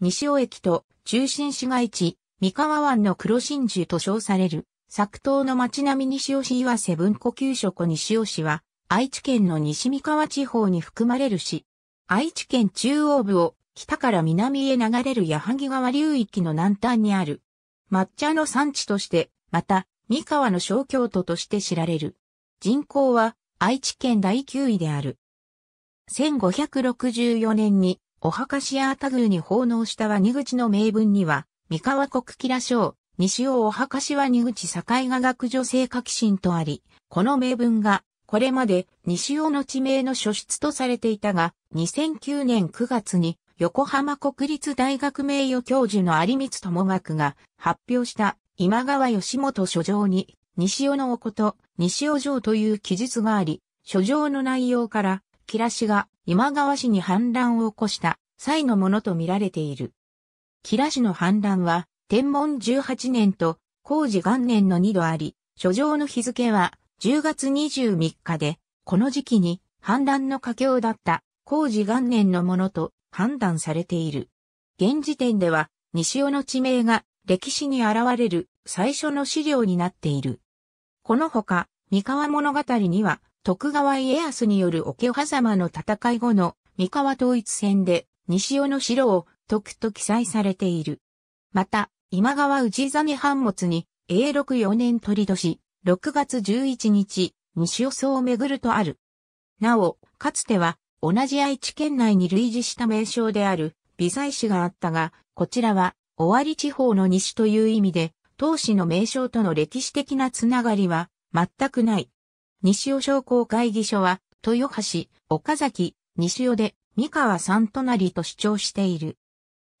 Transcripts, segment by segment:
西尾駅と中心市街地、三河湾の黒真珠と称される、作東の町並み西尾市岩瀬文庫給食西尾市は、愛知県の西三河地方に含まれる市。愛知県中央部を北から南へ流れる矢作川流域の南端にある。抹茶の産地として、また、三河の小京都として知られる。人口は愛知県第9位である。1564年にお墓シアータ宮に奉納したは二口の名文には、三河国吉良省、西尾お墓しは二口境が学女性革新とあり、この名文が、これまで西尾の地名の書出とされていたが、2009年9月に横浜国立大学名誉教授の有光智学が発表した今川義元書状に西尾のおこと西尾城という記述があり、書状の内容から吉良氏が今川氏に反乱を起こした際のものとみられている。吉良氏の反乱は、天文18年と工事元年の2度あり、書状の日付は10月23日で、この時期に反乱の佳境だった工事元年のものと判断されている。現時点では、西尾の地名が歴史に現れる最初の資料になっている。このほか、三河物語には、徳川家康による桶狭間の戦い後の三河統一戦で西尾の城を徳と記載されている。また、今川氏真藩物に永禄4年取り年、6月11日、西尾荘をめぐるとある。なお、かつては同じ愛知県内に類似した名称である微細市があったが、こちらは尾張地方の西という意味で、当市の名称との歴史的なつながりは全くない。西尾商工会議所は、豊橋、岡崎、西尾で、三河三隣と主張している。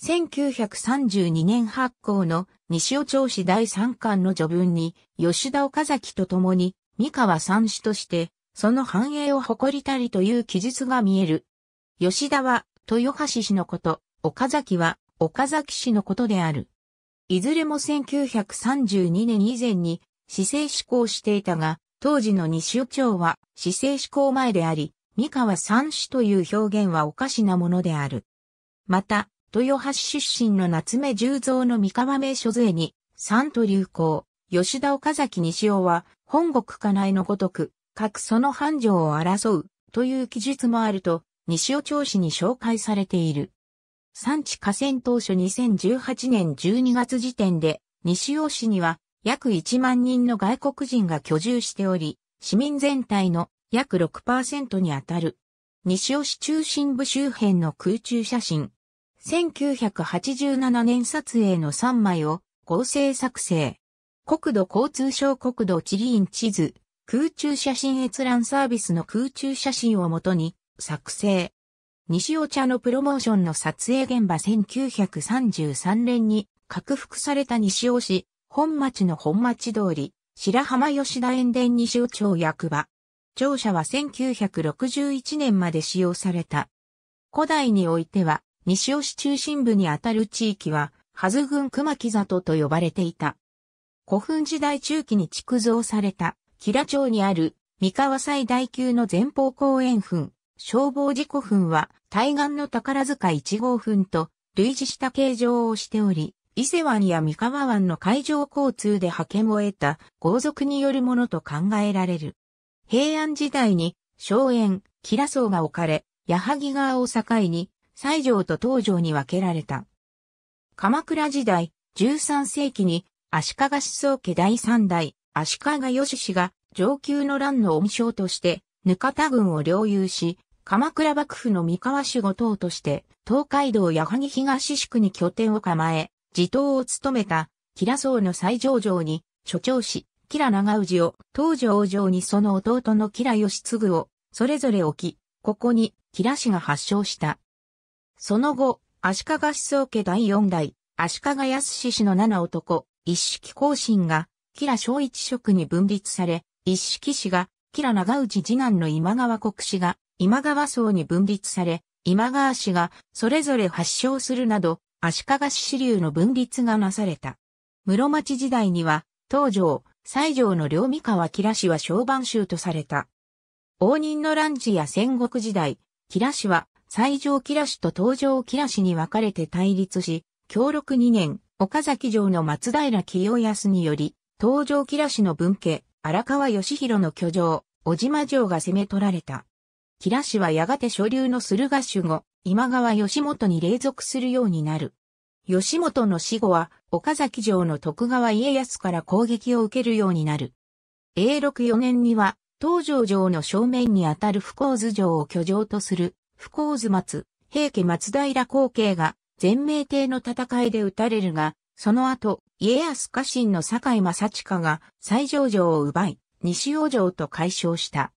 1932年発行の西尾町市第三巻の序文に、吉田岡崎と共に、三河三氏として、その繁栄を誇りたりという記述が見える。吉田は、豊橋氏のこと、岡崎は、岡崎氏のことである。いずれも1932年以前に、市政施行していたが、当時の西首長は、市政志向前であり、三河三種という表現はおかしなものである。また、豊橋出身の夏目十蔵の三河名所税に、三と流行、吉田岡崎西尾は、本国家内のごとく、各その繁盛を争う、という記述もあると、西尾町市に紹介されている。産地河川当初2018年12月時点で、西尾市には約1万人の外国人が居住しており、市民全体の約6%にあたる。西尾市中心部周辺の空中写真。1987年撮影の3枚を合成作成。国土交通省国土地理院地図、空中写真閲覧サービスの空中写真をもとに作成。西尾茶のプロモーションの撮影現場1933年に拡幅された西尾市本町の本町通り、白浜吉田園田西尾町役場。庁舎は1961年まで使用された。古代においては、西尾市中心部にあたる地域は、はず郡熊木里と呼ばれていた。古墳時代中期に築造された、吉良町にある、三河最大級の前方公園墳、消防事故墳は、対岸の宝塚1号墳と類似した形状をしており、伊勢湾や三河湾の海上交通で派遣を得た豪族によるものと考えられる。平安時代に、荘園、吉良荘が置かれ、矢作川を境に、西条と東条に分けられた。鎌倉時代、13世紀に、足利思想家第三代、足利義氏が上級の乱の恩将として、額田軍を領有し、鎌倉幕府の三河守護党として、東海道矢作東宿に拠点を構え、地頭を務めた、キラ僧の最上城に、所長し、キラ長氏を、東条城にその弟のキラ義継を、それぞれ置き、ここに、キラ氏が発祥した。その後、足利思想家第四代、足利康氏の七男、一式後進が、キラ小一職に分立され、一式氏が、キラ長氏次男の今川国氏が、今川荘に分立され、今川氏が、それぞれ発祥するなど、足利市支流の分立がなされた。室町時代には、東条、西条の両三河吉良氏は小番州とされた。応仁の乱時や戦国時代、吉良氏は西条吉良氏と東条吉良氏に分かれて対立し、協力2年、岡崎城の松平清康により、東条吉良氏の分家、荒川義弘の居城、小島城が攻め取られた。吉良氏はやがて所流の駿河守後、今川義元に隷属するようになる。義元の死後は、岡崎城の徳川家康から攻撃を受けるようになる。永禄4年には、東条城の正面にあたる不幸図城を居城とする、不幸図松、平家松平光景が、全明帝の戦いで撃たれるが、その後、家康家臣の坂井正親が西条城を奪い、西尾城と解消した。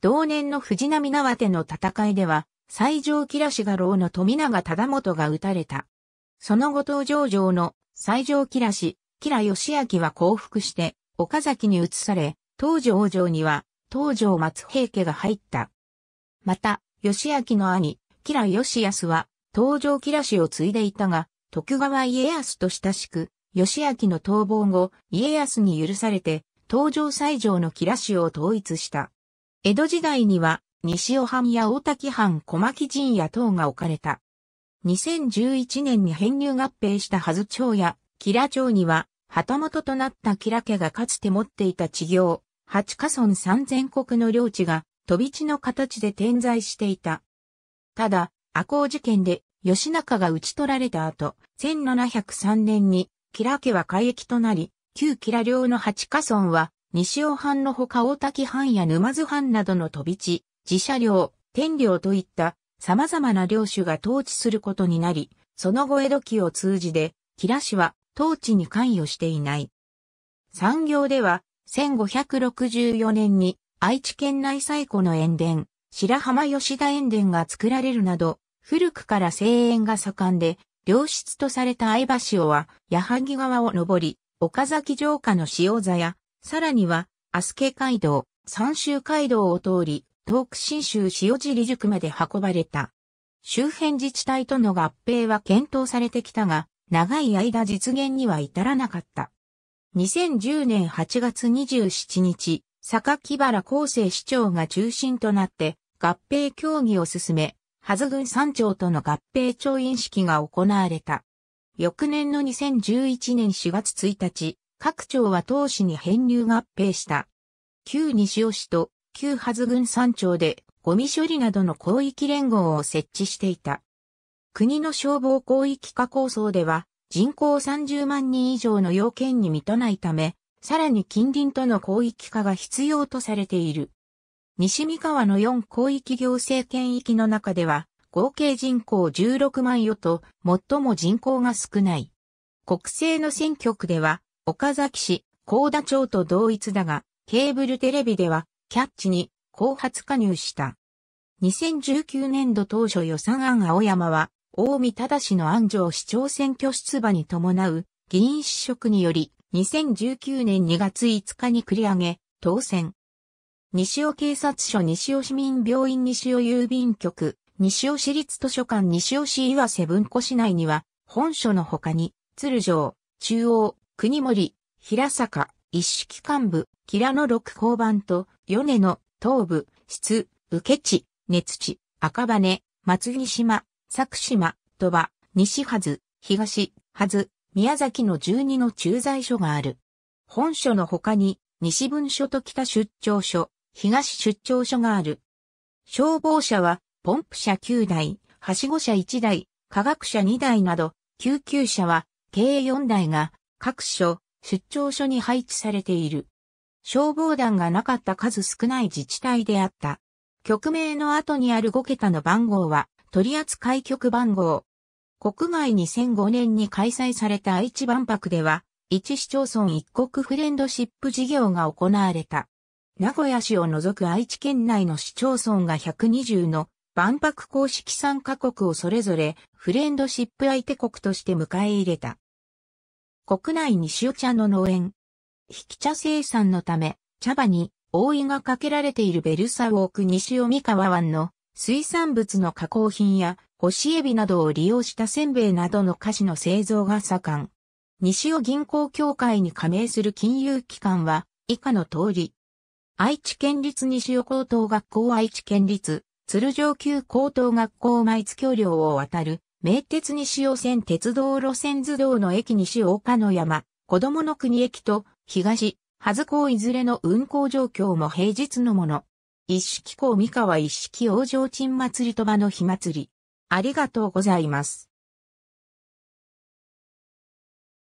同年の藤波縄手の戦いでは、西条吉良氏が老の富永忠元が撃たれた。その後東条城の西条吉良氏、吉良義明は降伏して、岡崎に移され、東条城には、東条松平家が入った。また、義明の兄、吉良義康は、東条吉良氏を継いでいたが、徳川家康と親しく、義明の逃亡後、家康に許されて、東条西条の吉良氏を統一した。江戸時代には、西尾藩や大滝藩小牧陣屋等が置かれた。2011年に編入合併したはず町や、吉良町には、旗本となった吉良家がかつて持っていた地業、八カ村三千国の領地が、飛び地の形で点在していた。ただ、赤穂事件で、吉中が討ち取られた後、1703年に、吉良家は海域となり、旧吉良領の八カ村は、西尾藩のほか大滝藩や沼津藩などの飛び地、自社領、天領といった様々な領主が統治することになり、その後江戸期を通じて、キラ氏は統治に関与していない。産業では、1564年に愛知県内最古の塩田、白浜吉田塩田が作られるなど、古くから声援が盛んで、良質とされた相場をは、矢作川を登り、岡崎城下の塩座や、さらには、アスケ街道、三州街道を通り、東新州塩尻塾まで運ばれた。周辺自治体との合併は検討されてきたが、長い間実現には至らなかった。2010年8月27日、坂木原厚生市長が中心となって合併協議を進め、ハズ郡山町との合併調印式が行われた。翌年の2011年4月1日、各町は当市に編入合併した。旧西尾市と旧発軍山頂でゴミ処理などの広域連合を設置していた。国の消防広域化構想では人口30万人以上の要件に満たないため、さらに近隣との広域化が必要とされている。西三河の4広域行政圏域の中では、合計人口16万余と最も人口が少ない。国政の選挙区では、岡崎市、高田町と同一だが、ケーブルテレビでは、キャッチに後発加入した。2019年度当初予算案青山は、大見忠の安城市長選挙出馬に伴う議員辞職により、2019年2月5日に繰り上げ、当選。西尾警察署西尾市民病院西尾郵便局、西尾市立図書館西尾市岩瀬文庫市内には、本書の他に、鶴城、中央、国森、平坂、一式幹部、キラの六交番と、米野、東部、質、受け地、熱地、赤羽、松木島、佐久島、鳥羽、西はず、東、はず、宮崎の12の駐在所がある。本所の他に、西分所と北出張所、東出張所がある。消防車は、ポンプ車9台、はしご車1台、科学車2台など、救急車は、計4台が、各所、出張所に配置されている。消防団がなかった数少ない自治体であった。局名の後にある5桁の番号は、取扱局番号。国外2005年に開催された愛知万博では、一市町村一国フレンドシップ事業が行われた。名古屋市を除く愛知県内の市町村が120の万博公式参加国をそれぞれフレンドシップ相手国として迎え入れた。国内に塩茶の農園、引茶生産のため、茶葉に覆いがかけられているベルサウォーク西尾三河湾の水産物の加工品や干しエビなどを利用したせんべいなどの菓子の製造が盛ん。西尾銀行協会に加盟する金融機関は以下の通り。愛知県立西尾高等学校愛知県立鶴上級高等学校毎月橋梁を渡る名鉄西尾線鉄道路線図道の駅西尾岡の山、子供の国駅と東、はずういずれの運行状況も平日のもの。一式港三河一式往生鎮祭りと場の火祭り。ありがとうございます。